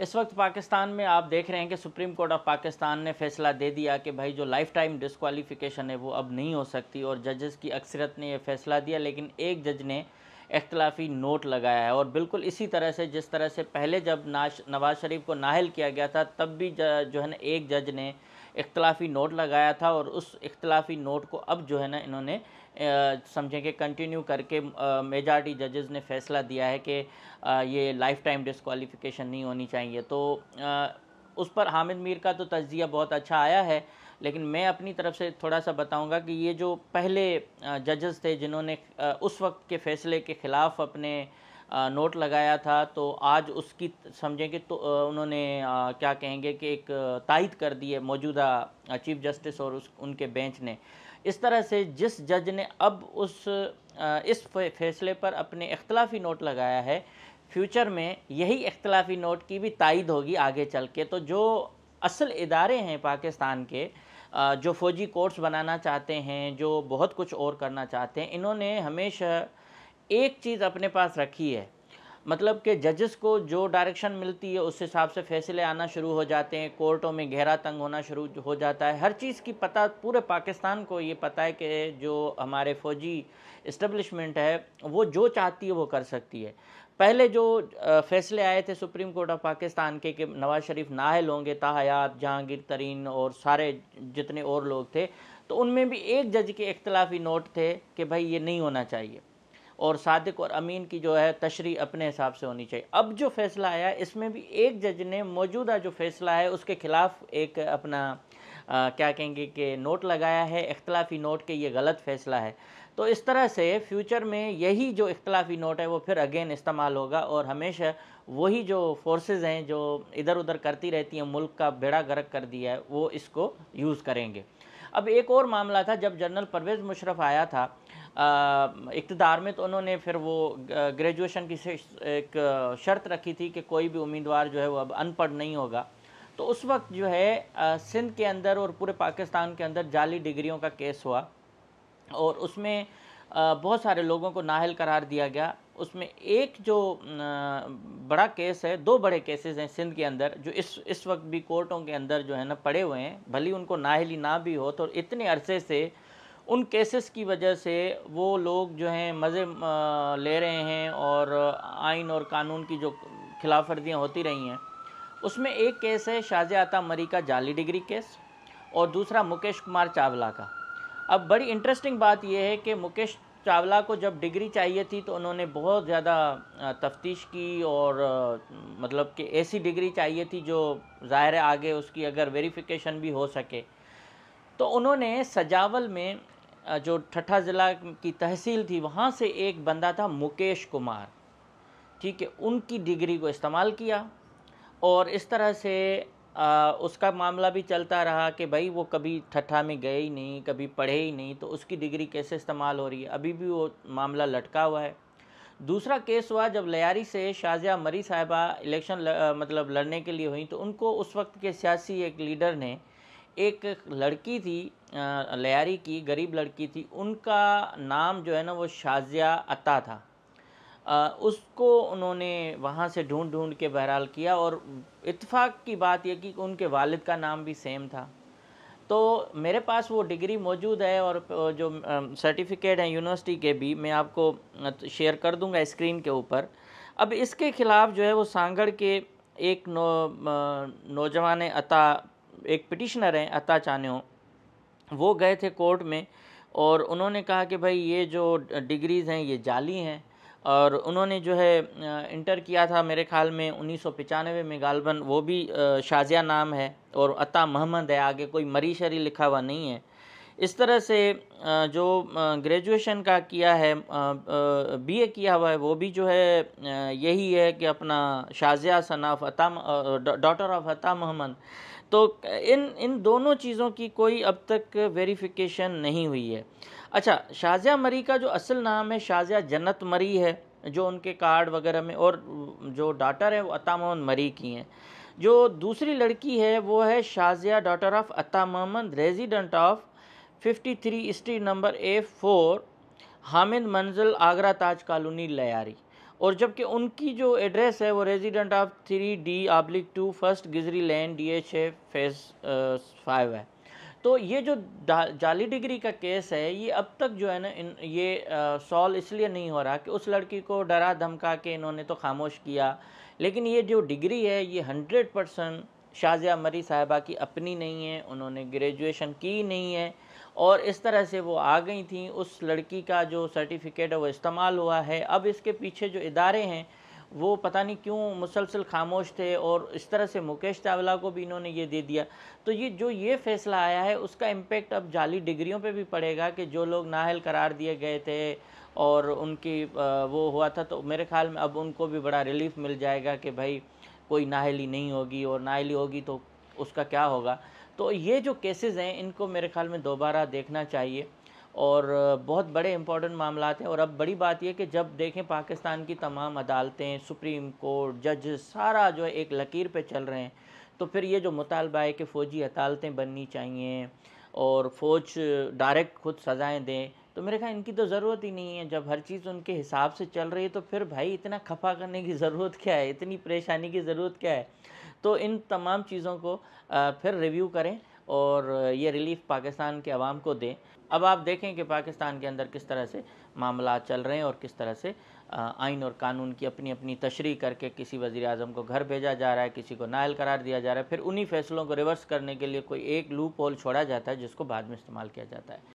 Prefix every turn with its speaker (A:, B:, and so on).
A: इस वक्त पाकिस्तान में आप देख रहे हैं कि सुप्रीम कोर्ट ऑफ पाकिस्तान ने फैसला दे दिया कि भाई जो लाइफ टाइम डिसकॉलीफ़िकेशन है वो अब नहीं हो सकती और जजेस की अक्सरत ने यह फैसला दिया लेकिन एक जज ने अख्तलाफी नोट लगाया है और बिल्कुल इसी तरह से जिस तरह से पहले जब नाश नवाज शरीफ को नाहल किया गया था तब भी जो है ना एक जज ने इख्तलाफी नोट लगाया था और उस इख्तलाफी नोट को अब जो है ना इन्होंने समझें कि कंटिन्यू करके मेजॉरिटी जजेस ने फैसला दिया है कि ये लाइफ टाइम डिसकॉलीफिकेशन नहीं होनी चाहिए तो आ, उस पर हामिद मीर का तो तजिया बहुत अच्छा आया है लेकिन मैं अपनी तरफ से थोड़ा सा बताऊंगा कि ये जो पहले जजेस थे जिन्होंने उस वक्त के फ़ैसले के ख़िलाफ़ अपने नोट लगाया था तो आज उसकी समझें कि तो उन्होंने क्या कहेंगे कि एक तायद कर दी है मौजूदा चीफ जस्टिस और उस उनके बेंच ने इस तरह से जिस जज ने अब उस इस फैसले पर अपने अख्तिलाफी नोट लगाया है फ्यूचर में यही अख्तिलाफी नोट की भी तायद होगी आगे चल के तो जो असल इदारे हैं पाकिस्तान के जो फौजी कोर्स बनाना चाहते हैं जो बहुत कुछ और करना चाहते हैं इन्होंने हमेशा एक चीज़ अपने पास रखी है मतलब कि जजेस को जो डायरेक्शन मिलती है उस हिसाब से फैसले आना शुरू हो जाते हैं कोर्टों में गहरा तंग होना शुरू हो जाता है हर चीज़ की पता पूरे पाकिस्तान को ये पता है कि जो हमारे फौजी इस्टबलिशमेंट है वो जो चाहती है वो कर सकती है पहले जो फैसले आए थे सुप्रीम कोर्ट ऑफ पाकिस्तान के कि नवाज़ शरीफ नाहल होंगे ताहायात जहांगीर तरीन और सारे जितने और लोग थे तो उनमें भी एक जज के इख्तलाफी नोट थे कि भाई ये नहीं होना चाहिए और सादिक और अमीन की जो है तशरी अपने हिसाब से होनी चाहिए अब जो फैसला आया इसमें भी एक जज ने मौजूदा जो फैसला है उसके ख़िलाफ़ एक अपना आ, क्या कहेंगे कि नोट लगाया है इख्तलाफी नोट के ये गलत फैसला है तो इस तरह से फ्यूचर में यही जो इख्तलाफी नोट है वो फिर अगेन इस्तेमाल होगा और हमेशा वही जो फोर्सेज हैं जो इधर उधर करती रहती हैं मुल्क का बेड़ा गर्क कर दिया है वो इसको यूज़ करेंगे अब एक और मामला था जब जनरल परवेज़ मुशरफ आया था इकतदार में तो उन्होंने फिर वो ग्रेजुएशन की से एक शर्त रखी थी कि कोई भी उम्मीदवार जो है वो अब अनपढ़ नहीं होगा तो उस वक्त जो है सिंध के अंदर और पूरे पाकिस्तान के अंदर जाली डिग्रियों का केस हुआ और उसमें बहुत सारे लोगों को नाहल करार दिया गया उसमें एक जो बड़ा केस है दो बड़े केसेस हैं सिंध के अंदर जो इस इस वक्त भी कोर्टों के अंदर जो है ना पड़े हुए हैं भली उनको नाहली ना भी हो तो इतने अरसे से उन केसेस की वजह से वो लोग जो हैं मज़े ले रहे हैं और आइन और कानून की जो खिलाफ वर्जियाँ होती रही हैं उसमें एक केस है शाहजह आता मरी का जाली डिग्री केस और दूसरा मुकेश कुमार चावला का अब बड़ी इंटरेस्टिंग बात यह है कि मुकेश चावला को जब डिग्री चाहिए थी तो उन्होंने बहुत ज़्यादा तफ्तीश की और मतलब कि ऐसी डिग्री चाहिए थी जो ज़ाहिर आगे उसकी अगर वेरिफिकेशन भी हो सके तो उन्होंने सजावल में जो ठट्ठा ज़िला की तहसील थी वहाँ से एक बंदा था मुकेश कुमार ठीक है उनकी डिग्री को इस्तेमाल किया और इस तरह से आ, उसका मामला भी चलता रहा कि भाई वो कभी ठट्ठा में गए ही नहीं कभी पढ़े ही नहीं तो उसकी डिग्री कैसे इस्तेमाल हो रही है अभी भी वो मामला लटका हुआ है दूसरा केस हुआ जब लयारी से शाजिया मरी साहिबा इलेक्शन मतलब लड़ने के लिए हुई तो उनको उस वक्त के सियासी एक लीडर ने एक लड़की थी लियारी की गरीब लड़की थी उनका नाम जो है ना वो शाजिया अता था आ, उसको उन्होंने वहाँ से ढूंढ ढूंढ के बहरहाल किया और इतफाक़ की बात यह कि उनके वालिद का नाम भी सेम था तो मेरे पास वो डिग्री मौजूद है और जो सर्टिफिकेट हैं यूनिवर्सिटी के भी मैं आपको शेयर कर दूंगा स्क्रीन के ऊपर अब इसके ख़िलाफ़ जो है वो सांगढ़ के एक नौ नौजवान अता एक पिटिशनर हैं अता चान्यो वो गए थे कोर्ट में और उन्होंने कहा कि भाई ये जो डिग्रीज़ हैं ये जाली हैं और उन्होंने जो है इंटर किया था मेरे ख्याल में उन्नीस में गालबन वो भी शाजिया नाम है और अता महमद है आगे कोई मरी शरी लिखा हुआ नहीं है इस तरह से जो ग्रेजुएशन का किया है बीए किया हुआ है वो भी जो है यही है कि अपना शाजिया सनाफ अता डॉटर ऑफ अता मोहम्मद तो इन इन दोनों चीज़ों की कोई अब तक वेरिफिकेशन नहीं हुई है अच्छा शाजिया मरी का जो असल नाम है शाजिया जन्नत मरी है जो उनके कार्ड वगैरह में और जो डाटर है वो अता मोहम्मद मरी की हैं जो दूसरी लड़की है वो है Shazia daughter of Ata Mohammad resident of 53 street number A four Hamid Manzil Agra Taj colony Lyari और जबकि उनकी जो एड्रेस है वो resident of three D oblique two first Gizri lane D H A phase five है तो ये जो जाली डिग्री का केस है ये अब तक जो है ना इन ये सॉल्व इसलिए नहीं हो रहा कि उस लड़की को डरा धमका के इन्होंने तो खामोश किया लेकिन ये जो डिग्री है ये हंड्रेड परसेंट शाजिया मरी साहिबा की अपनी नहीं है उन्होंने ग्रेजुएशन की नहीं है और इस तरह से वो आ गई थी उस लड़की का जो सर्टिफिकेट है वो इस्तेमाल हुआ है अब इसके पीछे जो इदारे हैं वो पता नहीं क्यों मुसलसल खामोश थे और इस तरह से मुकेश चावला को भी इन्होंने ये दे दिया तो ये जो ये फैसला आया है उसका इम्पेक्ट अब जाली डिग्रियों पे भी पड़ेगा कि जो लोग नाहल करार दिए गए थे और उनकी वो हुआ था तो मेरे ख्याल में अब उनको भी बड़ा रिलीफ मिल जाएगा कि भाई कोई नाहली नहीं होगी और नाहली होगी तो उसका क्या होगा तो ये जो केसेस हैं इनको मेरे ख्याल में दोबारा देखना चाहिए और बहुत बड़े इंपॉर्टेंट मामला हैं और अब बड़ी बात यह कि जब देखें पाकिस्तान की तमाम अदालतें सुप्रीम कोर्ट जज सारा जो एक लकीर पर चल रहे हैं तो फिर ये जो मुतालबा है कि फ़ौजी अदालतें बननी चाहिए और फ़ौज डायरेक्ट खुद सज़ाएँ दें तो मेरे ख्याल इनकी तो ज़रूरत ही नहीं है जब हर चीज़ उनके हिसाब से चल रही है तो फिर भाई इतना खफा करने की ज़रूरत क्या है इतनी परेशानी की ज़रूरत क्या है तो इन तमाम चीज़ों को फिर रिव्यू करें और ये रिलीफ पाकिस्तान के आवाम को दें अब आप देखें कि पाकिस्तान के अंदर किस तरह से मामला चल रहे हैं और किस तरह से आइन और कानून की अपनी अपनी तशरी करके किसी वज़ी अजम को घर भेजा जा रहा है किसी को नायल करार दिया जा रहा है फिर उन्हीं फैसलों को रिवर्स करने के लिए कोई एक लूप होल छोड़ा जाता है जिसको बाद में इस्तेमाल किया जाता है